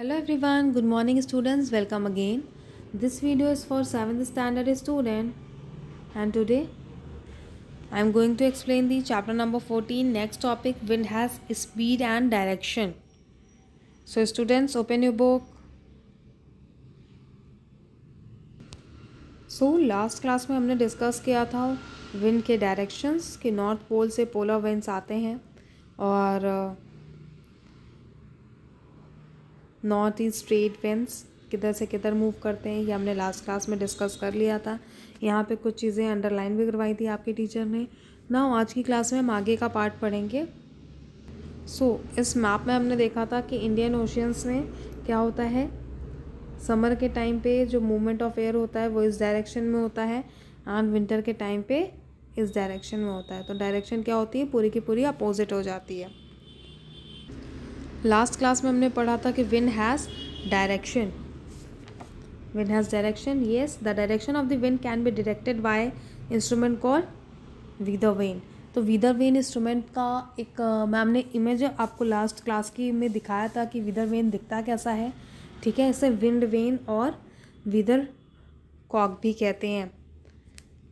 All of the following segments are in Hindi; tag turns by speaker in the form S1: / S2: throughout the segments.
S1: Hello everyone good morning students welcome again this video is for seventh standard student and today I am going to explain the chapter number fourteen next topic wind has speed and direction so students open you book so last class में हमने डिस्कस किया था विंड के डायरेक्शंस कि नॉर्थ पोल से पोलर विंड्स आते हैं और uh, north east trade winds किधर से किधर मूव करते हैं ये हमने लास्ट क्लास में डिस्कस कर लिया था यहाँ पे कुछ चीज़ें अंडरलाइन भी करवाई थी आपके टीचर ने ना आज की क्लास में हम आगे का पार्ट पढ़ेंगे सो so, इस मैप में हमने देखा था कि इंडियन ओशियंस में क्या होता है समर के टाइम पे जो मूवमेंट ऑफ एयर होता है वो इस डायरेक्शन में होता है एंड विंटर के टाइम पे इस डायरेक्शन में होता है तो डायरेक्शन क्या होती है पूरी की पूरी अपोजिट हो जाती है लास्ट क्लास में हमने पढ़ा था कि wind has direction wind has direction yes the direction of the wind can be directed by instrument call weather vane तो विदर वेन इंस्ट्रूमेंट का एक मैम ने इमेज आपको लास्ट क्लास की में दिखाया था कि विदर वेन दिखता कैसा है ठीक है इसे विंड वेन और विदर कॉक भी कहते हैं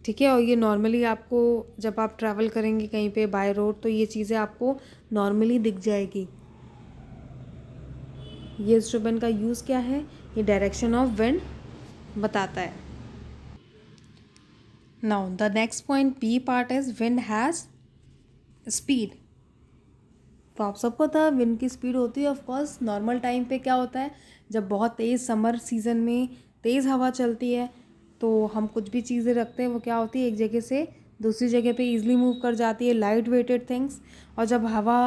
S1: ठीक है और ये नॉर्मली आपको जब आप ट्रैवल करेंगे कहीं पे बाय रोड तो ये चीज़ें आपको नॉर्मली दिख जाएगी ये स्ट्रोबेन का यूज़ क्या है ये डायरेक्शन ऑफ विंड बताता है now the next point B part is wind has speed तो आप सबको था विंड की स्पीड होती है ऑफकोर्स नॉर्मल टाइम पे क्या होता है जब बहुत तेज़ समर सीज़न में तेज़ हवा चलती है तो हम कुछ भी चीज़ें रखते हैं वो क्या होती है एक जगह से दूसरी जगह पे ईजिली मूव कर जाती है लाइट वेटेड थिंग्स और जब हवा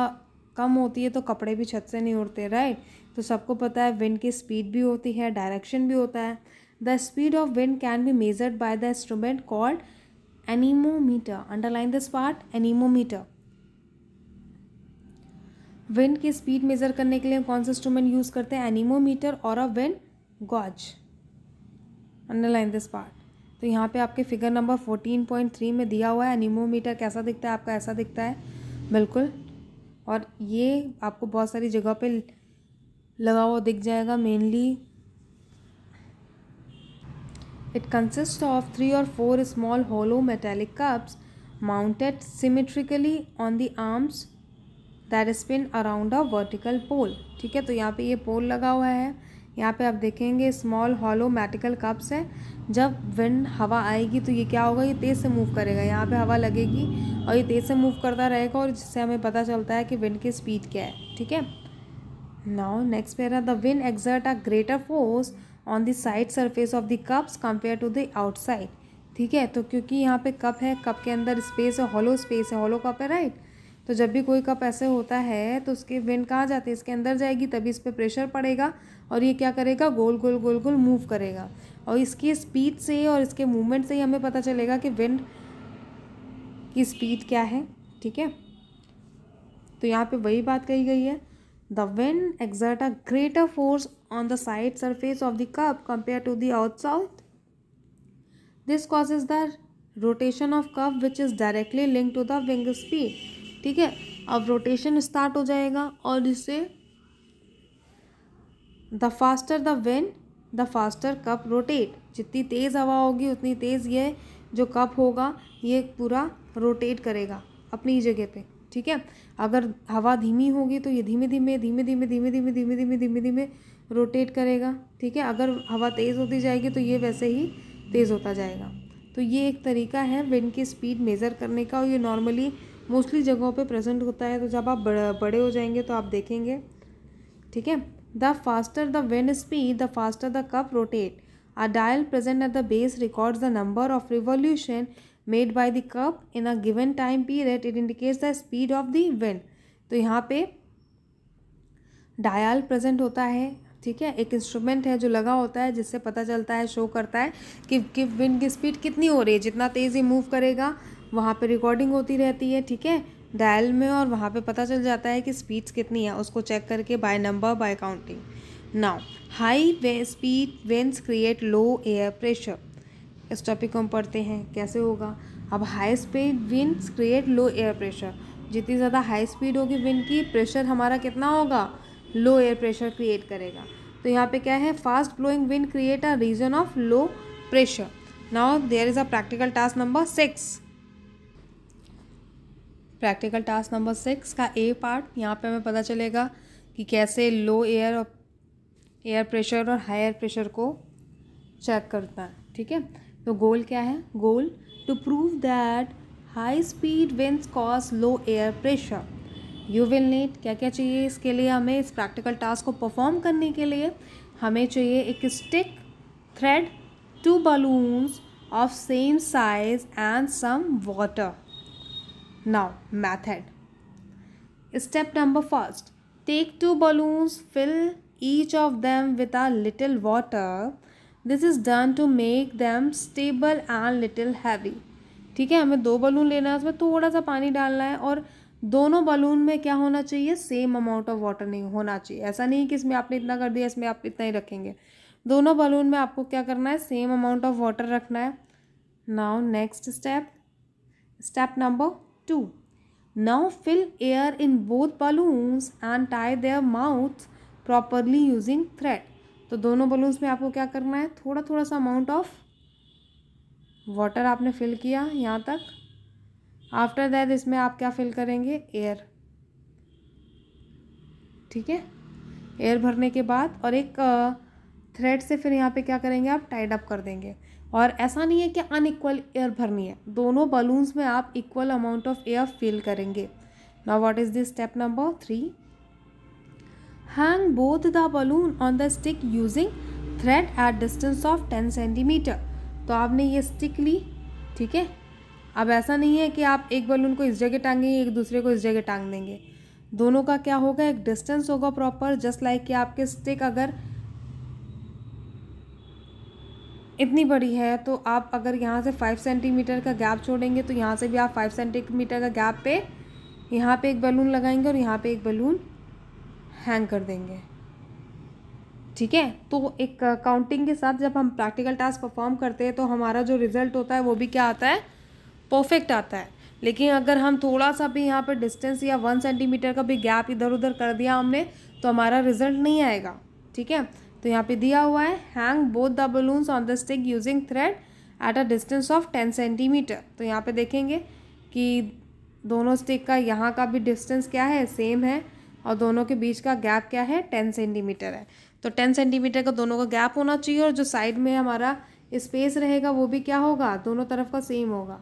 S1: कम होती है तो कपड़े भी छत से नहीं उड़ते राइट तो सबको पता है विंड की स्पीड भी होती है डायरेक्शन भी होता है the speed of wind can be measured by the instrument called anemometer underline this part anemometer wind की स्पीड मेज़र करने के लिए कौन सा इंस्ट्रूमेंट यूज़ करते हैं एनीमोमीटर और a wind gauge underline this part तो यहाँ पे आपके figure number fourteen point three में दिया हुआ है एनीमोमीटर कैसा दिखता है आपका ऐसा दिखता है बिल्कुल और ये आपको बहुत सारी जगह पे लगा हुआ दिख जाएगा mainly it consist of three और four small hollow metallic cups mounted symmetrically on the arms that spin around a vertical pole ठीक है तो यहाँ पे ये पोल लगा हुआ है यहाँ पे आप देखेंगे स्मॉल हॉलो मेटिकल कप्स है जब विंड हवा आएगी तो ये क्या होगा ये तेज़ से मूव करेगा यहाँ पे हवा लगेगी और ये तेज़ से मूव करता रहेगा और जिससे हमें पता चलता है कि विंड की स्पीड क्या है ठीक है नाउ नेक्स्ट पे रहा the wind exert a greater force on the side surface of the cups compare to the outside ठीक है तो क्योंकि यहाँ पे कप है कप के अंदर स्पेस है हॉलो स्पेस है हॉलो कप है राइट तो जब भी कोई कप ऐसे होता है तो उसके विंड कहाँ जाती है इसके अंदर जाएगी तभी इस पर प्रेशर पड़ेगा और ये क्या करेगा गोल गोल गोल गोल मूव करेगा और इसकी स्पीड से और इसके मूवमेंट से ही हमें पता चलेगा कि विंड की स्पीड क्या है ठीक है तो यहाँ पे वही बात कही गई है the wind exert a greater force on the side surface of the cup compare to the out south this causes the rotation of cup which is directly link to the wing speed ठीक है अब रोटेशन स्टार्ट हो जाएगा और इससे the faster the vane the faster cup rotate जितनी तेज़ हवा होगी उतनी तेज़ ये जो कप होगा ये पूरा रोटेट करेगा अपनी जगह पे ठीक है अगर हवा धीमी होगी तो ये धीमे धीमे धीमे धीमे धीमे धीमे धीमे धीमे धीमे धीमे रोटेट करेगा ठीक है अगर हवा तेज़ होती जाएगी तो ये वैसे ही तेज़ होता जाएगा तो ये एक तरीका है विंड की स्पीड मेज़र करने का और ये नॉर्मली मोस्टली जगहों पे प्रेजेंट होता है तो जब आप बड़े हो जाएंगे तो आप देखेंगे ठीक है the faster the vane speed the faster the cup rotate a dial present at the base record the number of revolution made by the cup in a given time period it indicates the speed of the wind तो यहाँ पे डायल प्रेजेंट होता है ठीक है एक इंस्ट्रूमेंट है जो लगा होता है जिससे पता चलता है शो करता है कि कि विंड की स्पीड कितनी हो रही है जितना तेजी मूव करेगा वहाँ पे रिकॉर्डिंग होती रहती है ठीक है डायल में और वहाँ पे पता चल जाता है कि स्पीड्स कितनी है उसको चेक करके by number by counting now high speed vanes create low air pressure इस टॉपिक को हम पढ़ते हैं कैसे होगा अब high speed winds create low air pressure जितनी ज़्यादा हाई स्पीड होगी विंड की प्रेशर हमारा कितना होगा लो एयर प्रेशर क्रिएट करेगा तो यहाँ पे क्या है fast glowing wind create a region of low pressure now there is a practical task number six practical task number six का ए पार्ट यहाँ पे हमें पता चलेगा कि कैसे लो एयर एयर प्रेशर और हायर प्रेशर को चेक करता है ठीक है तो गोल क्या है goal to prove that high speed winds cause low air pressure you will need क्या क्या चाहिए इसके लिए हमें इस प्रैक्टिकल टास्क को परफॉर्म करने के लिए हमें चाहिए एक stick thread two balloons of same size and some water now method step number first take two balloons fill each of them with a little water this is done to make them stable and little heavy ठीक है हमें दो बलून लेना है उसमें थोड़ा सा पानी डालना है और दोनों बलून में क्या होना चाहिए सेम अमाउंट ऑफ वाटर नहीं होना चाहिए ऐसा नहीं कि इसमें आपने इतना कर दिया इसमें आप इतना ही रखेंगे दोनों बलून में आपको क्या करना है सेम अमाउंट ऑफ वाटर रखना है now next step step number two now fill air in both balloons and tie their mouth properly using thread तो दोनों बलून्स में आपको क्या करना है थोड़ा थोड़ा सा अमाउंट ऑफ वाटर आपने फिल किया यहाँ तक आफ्टर दैट इसमें आप क्या फिल करेंगे एयर ठीक है एयर भरने के बाद और एक थ्रेड uh, से फिर यहाँ पे क्या करेंगे आप टाइड अप कर देंगे और ऐसा नहीं है कि अनइक्वल एयर भरनी है दोनों बलून्स में आप equal amount of air fill करेंगे now what is this step number three hang both the balloon on the stick using thread at distance of ten centimetre तो आपने ये स्टिक ली ठीक है अब ऐसा नहीं है कि आप एक बलून को इस जगह टांगेंगे एक दूसरे को इस जगह टांग देंगे दोनों का क्या होगा एक डिस्टेंस होगा प्रॉपर जस्ट लाइक कि आपके स्टिक अगर इतनी बड़ी है तो आप अगर यहाँ से फाइव सेंटीमीटर का गैप छोड़ेंगे तो यहाँ से भी आप फाइव सेंटीमीटर का गैप पे यहाँ पे एक बलून लगाएंगे और यहाँ पे एक बलून हैंग कर देंगे ठीक है तो एक काउंटिंग के साथ जब हम प्रैक्टिकल टास्क परफॉर्म करते हैं तो हमारा जो रिज़ल्ट होता है वो भी क्या आता है परफेक्ट आता है लेकिन अगर हम थोड़ा सा भी यहाँ पर डिस्टेंस या वन सेंटीमीटर का भी गैप इधर उधर कर दिया हमने तो हमारा रिज़ल्ट नहीं आएगा ठीक है तो यहाँ पे दिया हुआ है hang both the balloons on the stick using thread at a distance of ten centimetre तो यहाँ पे देखेंगे कि दोनों स्टिक का यहाँ का भी डिस्टेंस क्या है सेम है और दोनों के बीच का गैप क्या है टेन सेंटीमीटर है तो टेन सेंटीमीटर का दोनों का गैप होना चाहिए और जो साइड में हमारा स्पेस रहेगा वो भी क्या होगा दोनों तरफ का सेम होगा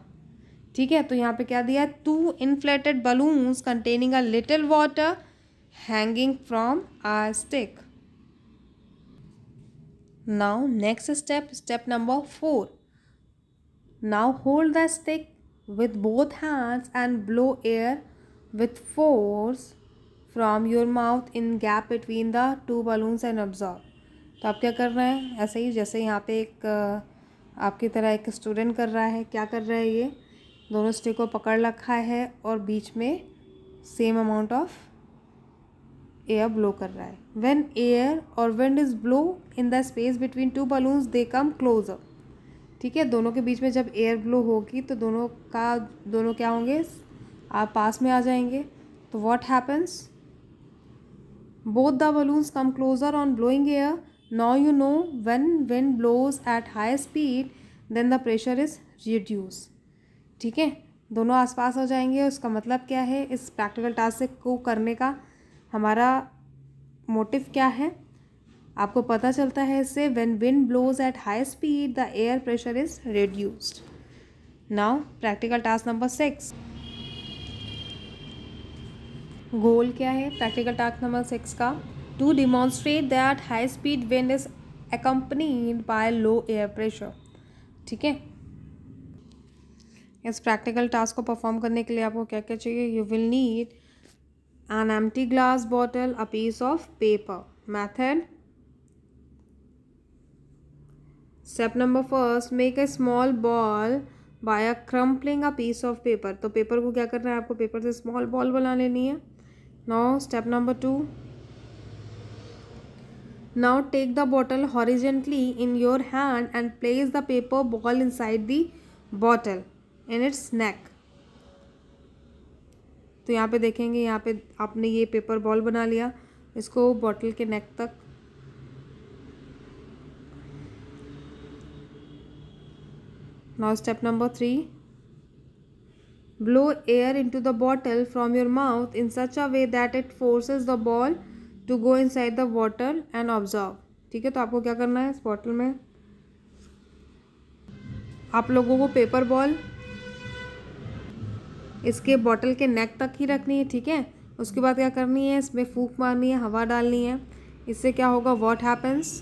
S1: ठीक है तो यहाँ पे क्या दिया है two inflated balloons containing a little water hanging from a stick now next step step number 4 now hold the stick with both hands and blow air with force from your mouth in gap between the two balloons and absorb तो आप क्या कर रहे हैं ऐसे ही जैसे यहाँ पे एक आपकी तरह एक स्टूडेंट कर रहा है क्या कर रहा है ये दोनों स्टिक को पकड़ रखा है और बीच में same amount of air blow कर रहा है वेन एयर और wind is blow in the space between two balloons they come close up ठीक है दोनों के बीच में जब एयर ब्लो होगी तो दोनों का दोनों क्या होंगे आप पास में आ जाएंगे तो what happens both the balloons come closer on blowing air now you know when wind blows at high speed then the pressure is reduce ठीक है दोनों आसपास हो जाएंगे उसका मतलब क्या है इस प्रैक्टिकल टास्क को करने का हमारा मोटिव क्या है आपको पता चलता है इससे when wind blows at high speed the air pressure is reduced now practical task number six goal क्या है प्रैक्टिकल टास्क नंबर सिक्स का to demonstrate that high speed wind is accompanied by low air pressure ठीक है इस प्रैक्टिकल टास्क को परफॉर्म करने के लिए आपको क्या क्या चाहिए you will need an empty glass bottle, a piece of paper. Method Step number 1 make a small ball by a crumpling a piece of paper. to paper ko kya karna hai aapko paper se small ball bana leni hai Now step number 2 Now take the bottle horizontally in your hand and place the paper ball inside the bottle in its neck. तो यहाँ पे देखेंगे यहाँ पे आपने ये पेपर बॉल बना लिया इसको बॉटल के नेक तक now step number three blow air into the bottle from your mouth in such a way that it forces the ball to go inside the water and observe ठीक है तो आपको क्या करना है इस बॉटल में आप लोगों को पेपर बॉल इसके बॉटल के नेक तक ही रखनी है ठीक है उसके बाद क्या करनी है इसमें फूक मारनी है हवा डालनी है इससे क्या होगा what happens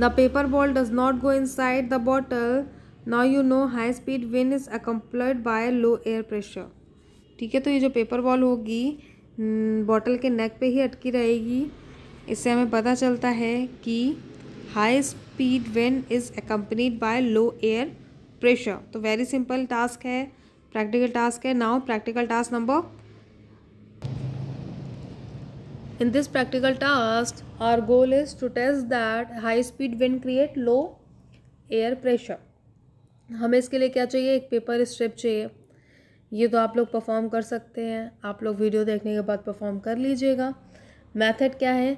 S1: the paper ball does not go inside the bottle now you know high speed wind is accompanied by low air pressure ठीक है तो ये जो पेपर बॉल होगी बॉटल के नेक पे ही अटकी रहेगी इससे हमें पता चलता है कि high speed wind is accompanied by low air pressure तो वेरी सिंपल टास्क है प्रैक्टिकल टास्क है now practical task number in this practical task our goal is to test that high speed wind create low air pressure हमें इसके लिए क्या चाहिए एक पेपर स्ट्रिप चाहिए ये तो आप लोग परफॉर्म कर सकते हैं आप लोग वीडियो देखने के बाद परफॉर्म कर लीजिएगा मेथड क्या है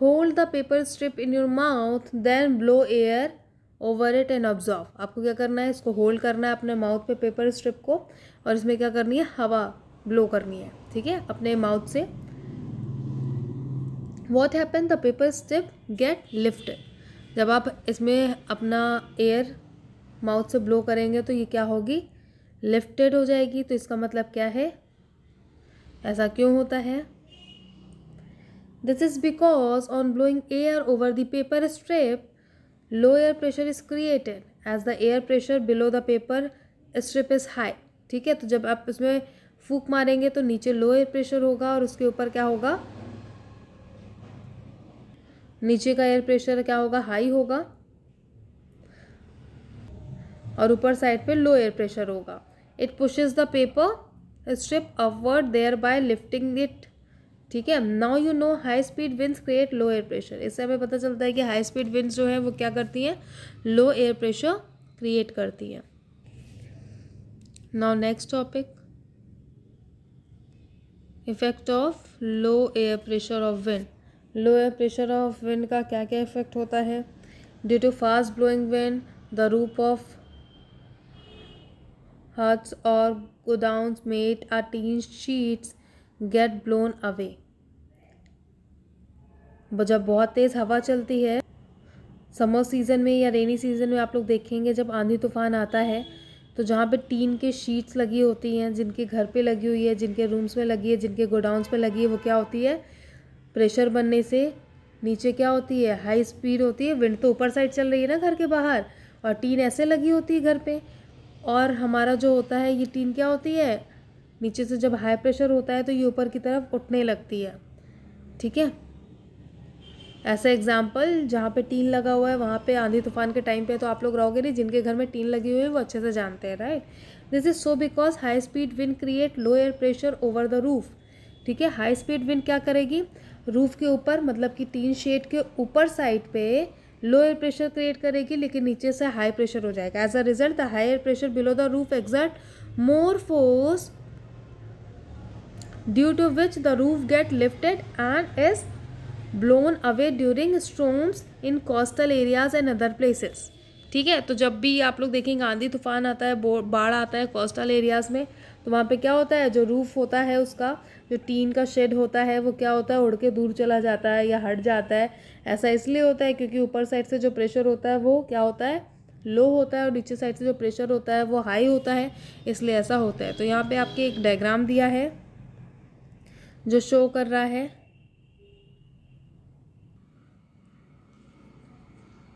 S1: hold the paper strip in your mouth then blow air over it and observe आपको क्या करना है इसको होल्ड करना है अपने माउथ पे पेपर स्ट्रिप को और इसमें क्या करनी है हवा ब्लो करनी है ठीक है अपने माउथ से what happen the paper strip get lift जब आप इसमें अपना एयर माउथ से ब्लो करेंगे तो ये क्या होगी लिफ्टेड हो जाएगी तो इसका मतलब क्या है ऐसा क्यों होता है this is because on blowing air over the paper strip low air pressure is created as the air pressure below the paper strip is high ठीक है तो जब आप उसमें फूक मारेंगे तो नीचे लो एयर प्रेशर होगा और उसके ऊपर क्या होगा नीचे का एयर प्रेशर क्या होगा हाई होगा और ऊपर साइड पे लो एयर प्रेशर होगा it pushes the paper strip upward thereby lifting it ठीक है now you know high speed winds create low air pressure इससे हमें पता चलता है कि हाई स्पीड विंड्स जो है वो क्या करती हैं लो एयर प्रेशर क्रिएट करती हैं now next topic effect of low air pressure of wind low air pressure of wind का क्या क्या इफेक्ट होता है due to fast blowing wind the roof of huts और godowns made are tin sheets get blown away जब बहुत तेज़ हवा चलती है समर सीज़न में या रेनी सीज़न में आप लोग देखेंगे जब आंधी तूफान आता है तो जहाँ पे टीन के शीट्स लगी होती हैं जिनके घर पे लगी हुई है जिनके रूम्स में लगी है जिनके गोडाउन में लगी है वो क्या होती है प्रेशर बनने से नीचे क्या होती है हाई स्पीड होती है विंड तो ऊपर साइड चल रही है ना घर के बाहर और टीन ऐसे लगी होती है घर पे और हमारा जो होता है ये टीन क्या होती है नीचे से जब हाई प्रेशर होता है तो ये ऊपर की तरफ उठने लगती है ठीक है ऐसा एग्जाम्पल जहाँ पे टीन लगा हुआ है वहाँ पे आंधी तूफान के टाइम पे तो आप लोग रहोगे नहीं जिनके घर में टीन लगी हुई है वो अच्छे से जानते हैं right this is so because high speed wind create low air pressure over the roof ठीक है हाई स्पीड विंड क्या करेगी रूफ के ऊपर मतलब कि टीन शेड के ऊपर साइड पे लो एयर प्रेशर क्रिएट करेगी लेकिन नीचे से हाई प्रेशर हो जाएगा as a result the high air pressure below the roof exert more force due to which the roof get lifted and is blown away during storms in coastal areas and other places ठीक है तो जब भी आप लोग देखेंगे आंधी तूफान आता है बाढ़ आता है कोस्टल एरियाज़ में तो वहाँ पे क्या होता है जो रूफ़ होता है उसका जो टीन का शेड होता है वो क्या होता है उड़ के दूर चला जाता है या हट जाता है ऐसा इसलिए होता है क्योंकि ऊपर साइड से जो प्रेशर होता है वो क्या होता है लो होता है और नीचे साइड से जो प्रेशर होता है वो हाई होता है इसलिए ऐसा होता है तो यहाँ पर आपके एक डायग्राम दिया है जो शो कर रहा है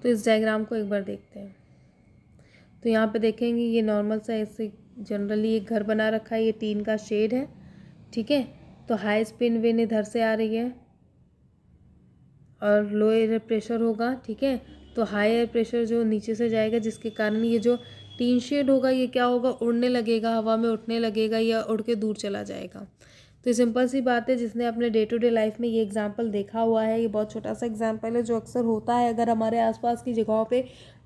S1: तो इस डायग्राम को एक बार देखते हैं तो यहाँ पे देखेंगे ये नॉर्मल सा ऐसे जनरली एक घर बना रखा है ये टीन का शेड है ठीक है तो हाई स्पिन वेन इधर से आ रही है और लो एयर प्रेशर होगा ठीक है तो हाई एयर प्रेशर जो नीचे से जाएगा जिसके कारण ये जो टीन शेड होगा ये क्या होगा उड़ने लगेगा हवा में उठने लगेगा या उड़ के दूर चला जाएगा तो सिंपल सी बात है जिसने अपने डे टू डे लाइफ में ये एग्ज़ाम्पल देखा हुआ है ये बहुत छोटा सा एग्ज़ाम्पल है जो अक्सर होता है अगर हमारे आसपास की जगहों पे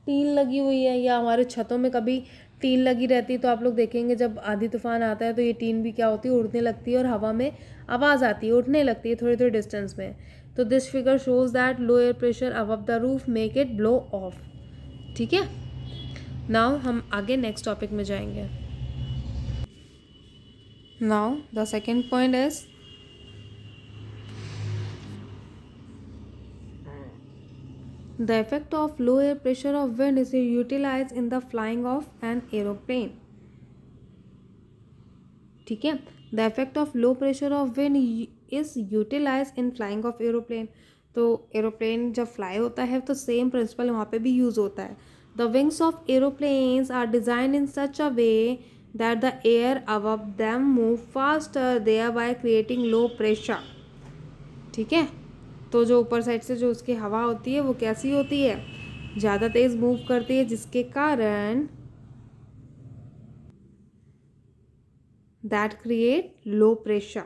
S1: टीन लगी हुई है या हमारे छतों में कभी टीन लगी रहती है तो आप लोग देखेंगे जब आधी तूफान आता है तो ये टीन भी क्या होती है उड़ने लगती है और हवा में आवाज़ आती है उठने लगती है थोड़ी थोड़ी डिस्टेंस में तो this figure shows that low air pressure above the roof make it blow off ठीक है नाउ हम आगे नेक्स्ट टॉपिक में जाएंगे Now the second point is The effect of low air pressure of wind is utilized in the flying of an aeroplane. ठीक है the effect of low pressure of wind is utilize in flying of aeroplane तो एरोप्लेन जब फ्लाई होता है तो सेम प्रिंसिपल वहाँ पे भी यूज़ होता है the wings of aeroplanes are design in such a way that the air the them move fast they are by creating low pressure ठीक है तो जो ऊपर साइड से जो उसकी हवा होती है वो कैसी होती है ज़्यादा तेज़ मूव करती है जिसके कारण that create low pressure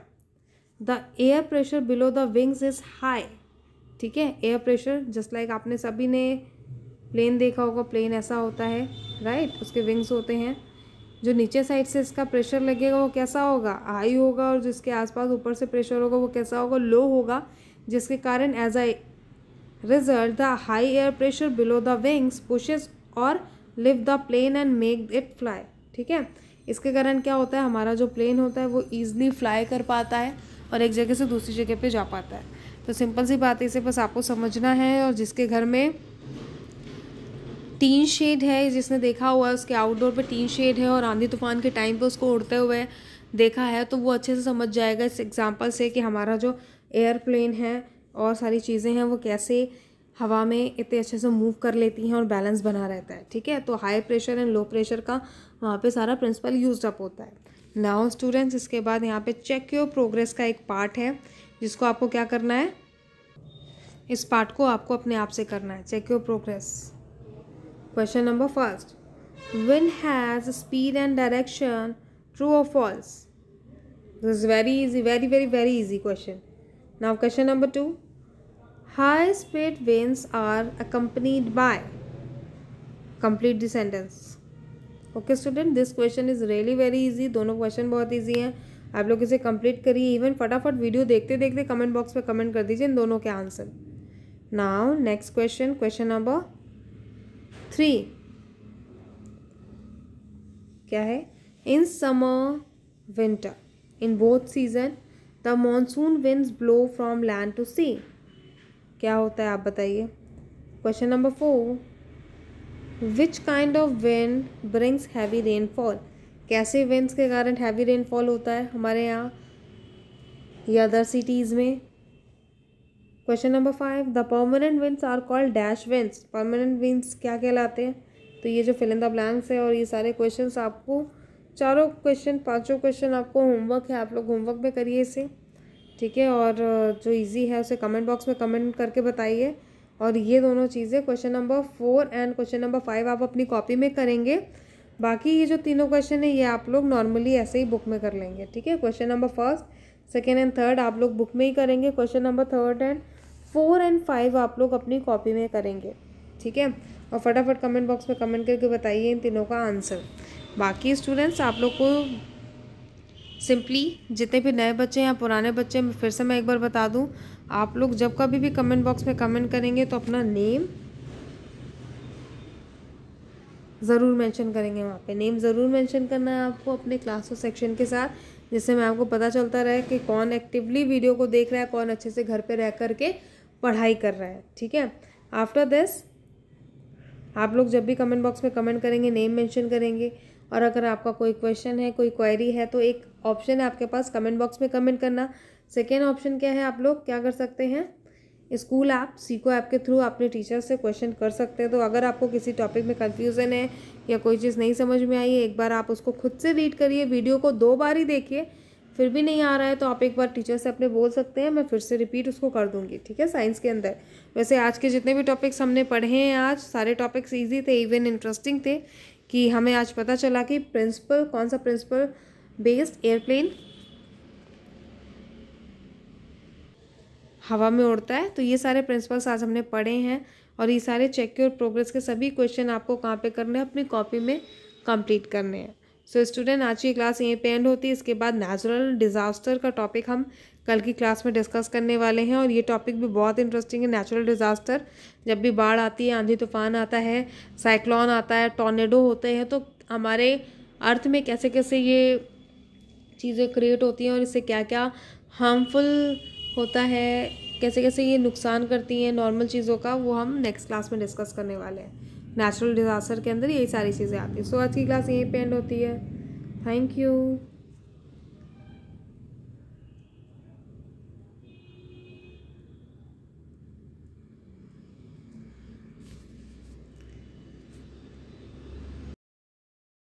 S1: the air pressure below the wings is high ठीक है एयर प्रेशर जस्ट लाइक आपने सभी ने प्लेन देखा होगा प्लेन ऐसा होता है राइट right? उसके विंग्स होते हैं जो नीचे साइड से इसका प्रेशर लगेगा वो कैसा होगा हाई होगा और जिसके आसपास ऊपर से प्रेशर होगा वो कैसा होगा लो होगा जिसके कारण as a result the high air pressure below the wings pushes और लिव the plane and make it fly ठीक है इसके कारण क्या होता है हमारा जो प्लेन होता है वो ईजिली फ्लाई कर पाता है और एक जगह से दूसरी जगह पे जा पाता है तो सिंपल सी बात है इसे बस आपको समझना है और जिसके घर में तीन शेड है जिसने देखा हुआ है उसके आउटडोर पे तीन शेड है और आंधी तूफान के टाइम पे उसको उड़ते हुए देखा है तो वो अच्छे से समझ जाएगा इस एग्ज़ाम्पल से कि हमारा जो एयरप्लेन है और सारी चीज़ें हैं वो कैसे हवा में इतने अच्छे से मूव कर लेती हैं और बैलेंस बना रहता है ठीक है तो high pressure and low pressure का वहाँ पर सारा प्रिंसिपल यूज अप होता है नाउ स्टूडेंट्स इसके बाद यहाँ पर चेक योर प्रोग्रेस का एक पार्ट है जिसको आपको क्या करना है इस पार्ट को आपको अपने आप से करना है check your progress question number first wind has speed and direction true और false this is very easy very very very easy question now question number two high speed winds are accompanied by complete this sentence okay student this question is really very easy दोनों क्वेश्चन बहुत ईजी हैं आप लोग इसे कंप्लीट करिए इवन फटाफट वीडियो देखते देखते कमेंट बॉक्स में कमेंट कर दीजिए इन दोनों के answer now next question question number three क्या है in summer winter in both season the monsoon winds blow from land to sea क्या होता है आप बताइए question number four which kind of wind brings heavy rainfall कैसे विंड्स के कारण हैवी रेनफॉल होता है हमारे यहाँ या अदर सिटीज़ में question number five the permanent winds are called dash winds permanent winds क्या कहलाते हैं तो ये जो फिल इन द ब्लैंक्स है और ये सारे क्वेश्चन आपको चारों क्वेश्चन पांचों क्वेश्चन आपको होमवर्क है आप लोग होमवर्क में करिए इसे ठीक है और जो इजी है उसे कमेंट बॉक्स में कमेंट करके बताइए और ये दोनों चीज़ें question number four and question number five आप अपनी कॉपी में करेंगे बाकी ये जो तीनों क्वेश्चन है ये आप लोग नॉर्मली ऐसे ही बुक में कर लेंगे ठीक है question number first second and third आप लोग बुक में ही करेंगे question number third and four and five आप लोग अपनी कॉपी में करेंगे ठीक है और फटाफट कमेंट बॉक्स में कमेंट करके बताइए इन तीनों का आंसर बाकी स्टूडेंट्स आप लोग को सिंपली जितने भी नए बच्चे हैं या पुराने बच्चे हैं फिर से मैं एक बार बता दूं आप लोग जब कभी भी कमेंट बॉक्स में कमेंट करेंगे तो अपना नेम ज़रूर मेंशन करेंगे वहाँ पे नेम ज़रूर मेंशन करना है आपको अपने और सेक्शन के साथ जिससे मैं आपको पता चलता रहे कि कौन एक्टिवली वीडियो को देख रहा है कौन अच्छे से घर पर रह करके पढ़ाई कर रहा है ठीक है आफ्टर दिस आप लोग जब भी कमेंट बॉक्स में कमेंट करेंगे नेम मेंशन करेंगे और अगर आपका कोई क्वेश्चन है कोई क्वेरी है तो एक ऑप्शन है आपके पास कमेंट बॉक्स में कमेंट करना सेकेंड ऑप्शन क्या है आप लोग क्या कर सकते हैं स्कूल ऐप सीको ऐप के थ्रू अपने टीचर से क्वेश्चन कर सकते हैं तो अगर आपको किसी टॉपिक में कन्फ्यूज़न है या कोई चीज़ नहीं समझ में आई है एक बार आप उसको खुद से रीड करिए वीडियो को दो बार ही देखिए फिर भी नहीं आ रहा है तो आप एक बार टीचर से अपने बोल सकते हैं मैं फिर से रिपीट उसको कर दूंगी ठीक है साइंस के अंदर वैसे आज के जितने भी टॉपिक्स हमने पढ़े हैं आज सारे टॉपिक्स ईजी थे इवन इंटरेस्टिंग थे कि हमें आज पता चला कि प्रिंसिपल कौन सा प्रिंसिपल बेस्ड एयरप्लेन हवा में उड़ता है तो ये सारे प्रिंसिपल्स आज हमने पढ़े हैं और ये सारे चेक और प्रोग्रेस के सभी क्वेश्चन आपको कहाँ पे करने हैं अपनी कॉपी में कंप्लीट करने हैं सो स्टूडेंट आज की क्लास यहीं पे एंड होती है इसके बाद नेचुरल डिज़ास्टर का टॉपिक हम कल की क्लास में डिस्कस करने वाले हैं और ये टॉपिक भी बहुत इंटरेस्टिंग है नेचुरल डिज़ास्टर जब भी बाढ़ आती है आंधी तूफान आता है साइक्लॉन आता है टॉर्नेडो होते हैं तो हमारे अर्थ में कैसे कैसे ये चीज़ें क्रिएट होती हैं और इससे क्या क्या हार्मफुल होता है कैसे कैसे ये नुकसान करती हैं नॉर्मल चीज़ों का वो हम नेक्स्ट क्लास में डिस्कस करने वाले हैं नेचुरल डिज़ास्टर के अंदर यही सारी चीज़ें आती हैं सो आज की क्लास यहीं पे एंड होती है थैंक यू